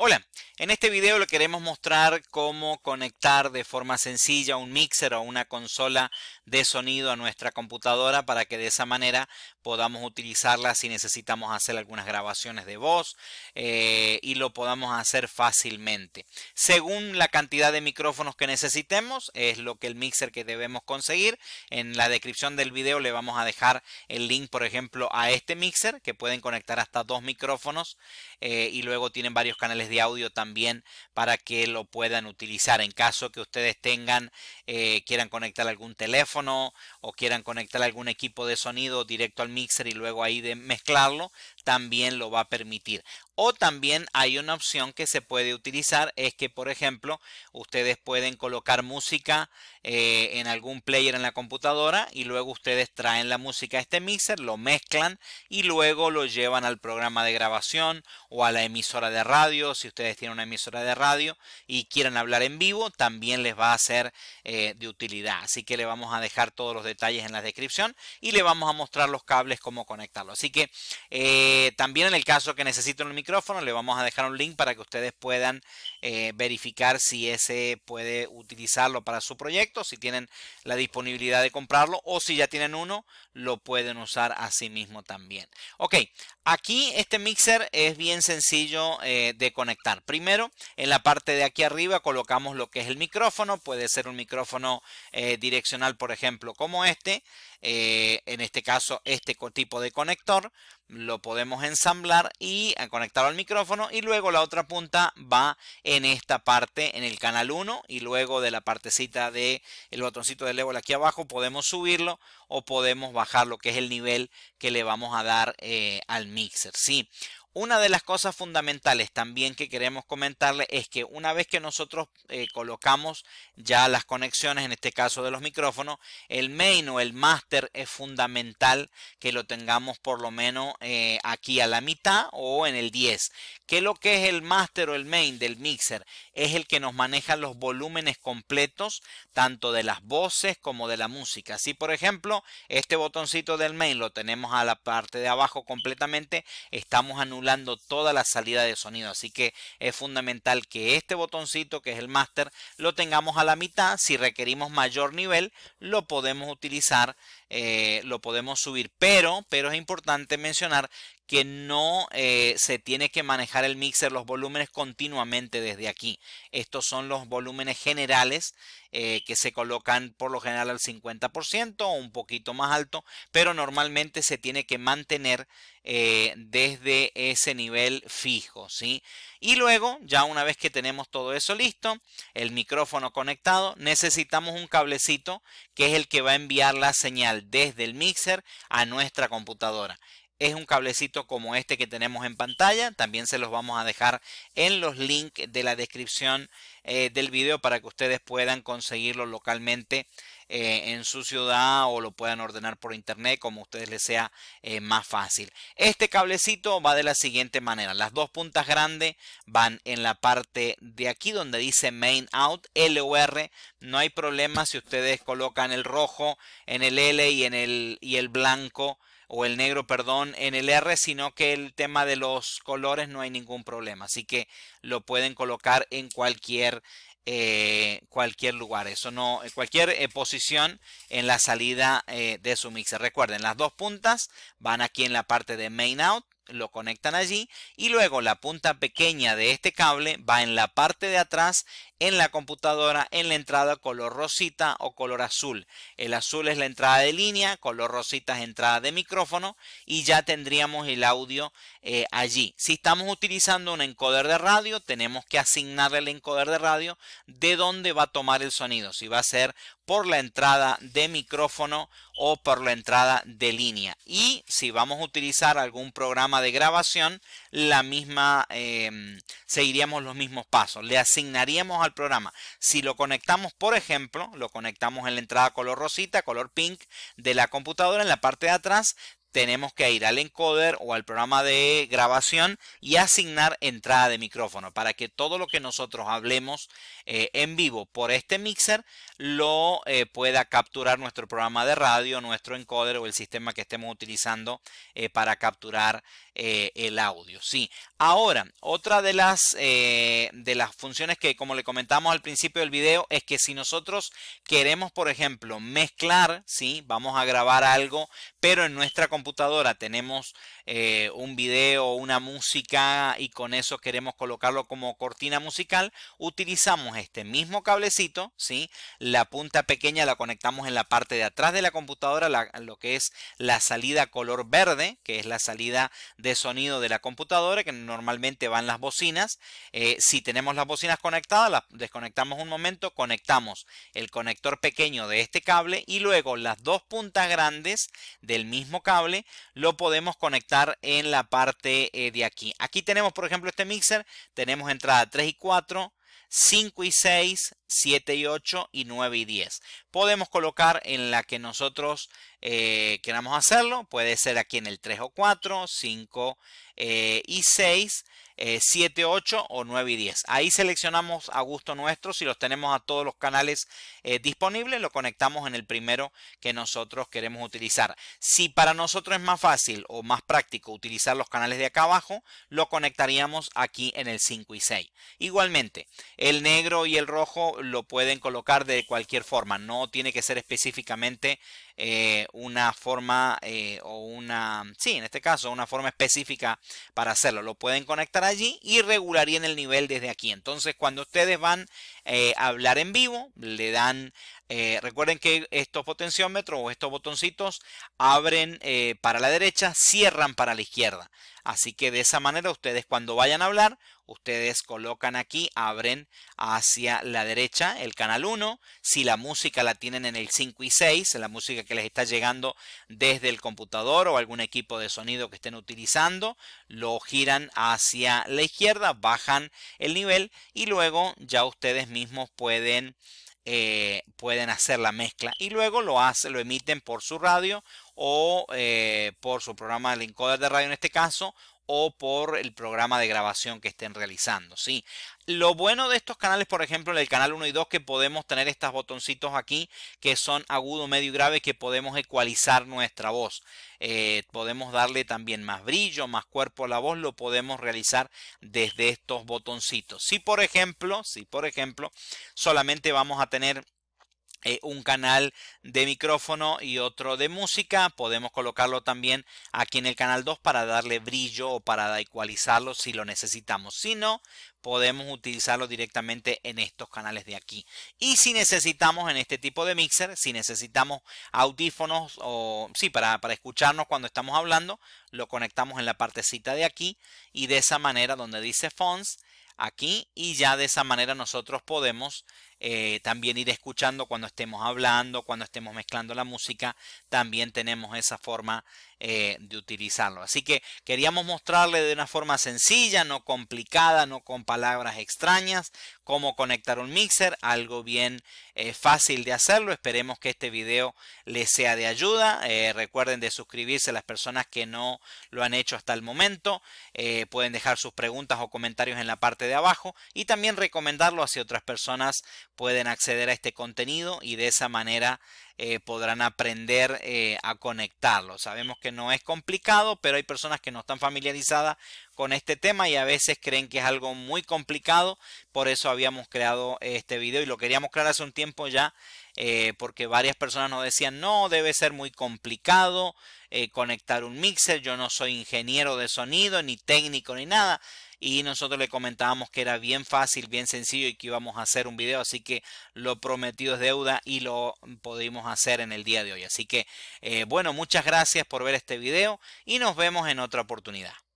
Hola, en este video le queremos mostrar cómo conectar de forma sencilla un mixer o una consola de sonido a nuestra computadora para que de esa manera podamos utilizarla si necesitamos hacer algunas grabaciones de voz eh, y lo podamos hacer fácilmente. Según la cantidad de micrófonos que necesitemos es lo que el mixer que debemos conseguir. En la descripción del video le vamos a dejar el link por ejemplo a este mixer que pueden conectar hasta dos micrófonos eh, y luego tienen varios canales de audio también para que lo puedan utilizar. En caso que ustedes tengan, eh, quieran conectar algún teléfono o quieran conectar algún equipo de sonido directo al mixer y luego ahí de mezclarlo, también lo va a permitir. O también hay una opción que se puede utilizar, es que por ejemplo ustedes pueden colocar música eh, en algún player en la computadora y luego ustedes traen la música a este mixer, lo mezclan y luego lo llevan al programa de grabación o a la emisora de radio, si ustedes tienen una emisora de radio y quieren hablar en vivo, también les va a ser eh, de utilidad. Así que le vamos a dejar todos los detalles en la descripción y le vamos a mostrar los cables, cómo conectarlo. Así que... Eh, eh, también en el caso que necesiten un micrófono, le vamos a dejar un link para que ustedes puedan eh, verificar si ese puede utilizarlo para su proyecto, si tienen la disponibilidad de comprarlo o si ya tienen uno, lo pueden usar a sí mismo también. Ok, aquí este mixer es bien sencillo eh, de conectar. Primero, en la parte de aquí arriba colocamos lo que es el micrófono. Puede ser un micrófono eh, direccional, por ejemplo, como este. Eh, en este caso, este tipo de conector. Lo podemos ensamblar y conectarlo al micrófono. Y luego la otra punta va en esta parte, en el canal 1. Y luego de la partecita del el botoncito de level aquí abajo podemos subirlo o podemos bajarlo lo que es el nivel que le vamos a dar eh, al mixer. Sí, una de las cosas fundamentales también que queremos comentarle es que una vez que nosotros eh, colocamos ya las conexiones, en este caso de los micrófonos, el main o el master es fundamental que lo tengamos por lo menos eh, aquí a la mitad o en el 10. Que lo que es el master o el main del mixer? Es el que nos maneja los volúmenes completos, tanto de las voces como de la música. Si por ejemplo este botoncito del main lo tenemos a la parte de abajo completamente, estamos anulando toda la salida de sonido. Así que es fundamental que este botoncito, que es el master, lo tengamos a la mitad. Si requerimos mayor nivel, lo podemos utilizar, eh, lo podemos subir. Pero, pero es importante mencionar que no eh, se tiene que manejar el mixer, los volúmenes continuamente desde aquí. Estos son los volúmenes generales eh, que se colocan por lo general al 50% o un poquito más alto, pero normalmente se tiene que mantener eh, desde ese nivel fijo. ¿sí? Y luego, ya una vez que tenemos todo eso listo, el micrófono conectado, necesitamos un cablecito que es el que va a enviar la señal desde el mixer a nuestra computadora es un cablecito como este que tenemos en pantalla. También se los vamos a dejar en los links de la descripción eh, del video para que ustedes puedan conseguirlo localmente eh, en su ciudad o lo puedan ordenar por internet como a ustedes les sea eh, más fácil. Este cablecito va de la siguiente manera. Las dos puntas grandes van en la parte de aquí donde dice main out LOR. No hay problema si ustedes colocan el rojo en el L y en el, y el blanco o el negro, perdón, en el R, sino que el tema de los colores no hay ningún problema. Así que lo pueden colocar en cualquier, eh, cualquier lugar. Eso no, cualquier eh, posición en la salida eh, de su mixer. Recuerden, las dos puntas van aquí en la parte de main out lo conectan allí y luego la punta pequeña de este cable va en la parte de atrás en la computadora en la entrada color rosita o color azul. El azul es la entrada de línea, color rosita es entrada de micrófono y ya tendríamos el audio eh, allí. Si estamos utilizando un encoder de radio, tenemos que asignarle el encoder de radio de dónde va a tomar el sonido. Si va a ser por la entrada de micrófono o por la entrada de línea. Y si vamos a utilizar algún programa de grabación, la misma, eh, seguiríamos los mismos pasos. Le asignaríamos programa. Si lo conectamos, por ejemplo, lo conectamos en la entrada color rosita, color pink de la computadora en la parte de atrás, tenemos que ir al encoder o al programa de grabación y asignar entrada de micrófono para que todo lo que nosotros hablemos eh, en vivo por este mixer lo eh, pueda capturar nuestro programa de radio, nuestro encoder o el sistema que estemos utilizando eh, para capturar el audio. Sí. Ahora, otra de las, de las funciones que como le comentamos al principio del video es que si nosotros queremos, por ejemplo, mezclar, ¿sí? vamos a grabar algo, pero en nuestra computadora computadora tenemos eh, un video, una música y con eso queremos colocarlo como cortina musical, utilizamos este mismo cablecito, ¿sí? La punta pequeña la conectamos en la parte de atrás de la computadora, lo que es la salida color verde, que es la salida de sonido de la computadora, que normalmente van las bocinas. Eh, si tenemos las bocinas conectadas, las desconectamos un momento, conectamos el conector pequeño de este cable y luego las dos puntas grandes del mismo cable lo podemos conectar en la parte eh, de aquí. Aquí tenemos, por ejemplo, este mixer. Tenemos entrada 3 y 4, 5 y 6, 7 y 8 y 9 y 10. Podemos colocar en la que nosotros eh, queramos hacerlo. Puede ser aquí en el 3 o 4, 5 eh, y 6, 7, 8 o 9 y 10. Ahí seleccionamos a gusto nuestro. Si los tenemos a todos los canales eh, disponibles, lo conectamos en el primero que nosotros queremos utilizar. Si para nosotros es más fácil o más práctico utilizar los canales de acá abajo, lo conectaríamos aquí en el 5 y 6. Igualmente, el negro y el rojo lo, pueden colocar de cualquier forma, no tiene que ser específicamente eh, una forma eh, o una, sí, en este caso, una forma específica para hacerlo. Lo pueden conectar allí y regularían el nivel desde aquí. Entonces, cuando ustedes van eh, hablar en vivo, le dan, eh, recuerden que estos potenciómetros o estos botoncitos abren eh, para la derecha, cierran para la izquierda. Así que de esa manera ustedes cuando vayan a hablar, ustedes colocan aquí, abren hacia la derecha el canal 1. Si la música la tienen en el 5 y 6, la música que les está llegando desde el computador o algún equipo de sonido que estén utilizando, lo giran hacia la izquierda, bajan el nivel y luego ya ustedes pueden, eh, pueden hacer la mezcla y luego lo, hace, lo emiten por su radio o eh, por su programa link encoder de radio en este caso o por el programa de grabación que estén realizando. ¿sí? Lo bueno de estos canales, por ejemplo, en el canal 1 y 2, que podemos tener estos botoncitos aquí, que son agudo, medio y grave, que podemos ecualizar nuestra voz. Eh, podemos darle también más brillo, más cuerpo a la voz, lo podemos realizar desde estos botoncitos. Si por ejemplo, si por ejemplo, solamente vamos a tener eh, un canal de micrófono y otro de música. Podemos colocarlo también aquí en el canal 2 para darle brillo o para ecualizarlo si lo necesitamos. Si no, podemos utilizarlo directamente en estos canales de aquí. Y si necesitamos en este tipo de mixer, si necesitamos audífonos o sí, para, para escucharnos cuando estamos hablando, lo conectamos en la partecita de aquí y de esa manera donde dice fonts aquí y ya de esa manera nosotros podemos eh, también ir escuchando cuando estemos hablando, cuando estemos mezclando la música, también tenemos esa forma eh, de utilizarlo. Así que queríamos mostrarle de una forma sencilla, no complicada, no con palabras extrañas, cómo conectar un mixer, algo bien eh, fácil de hacerlo. Esperemos que este video les sea de ayuda. recuerden de suscribirse a las personas que no lo han hecho hasta el momento. pueden dejar sus preguntas o comentarios en la parte de abajo y también recomendarlo hacia otras personas pueden acceder a este contenido y de esa manera eh, podrán aprender eh, a conectarlo. Sabemos que no es complicado, pero hay personas que no están familiarizadas con este tema y a veces creen que es algo muy complicado. Por eso habíamos creado este video y lo queríamos crear hace un tiempo ya, eh, porque varias personas nos decían, no, debe ser muy complicado conectar un mixer, yo no soy ingeniero de sonido, ni técnico, ni nada y nosotros le comentábamos que era bien fácil, bien sencillo y que íbamos a hacer un video, así que lo prometido es deuda y lo pudimos hacer en el día de hoy. Así que, eh, bueno, muchas gracias por ver este video y nos vemos en otra oportunidad.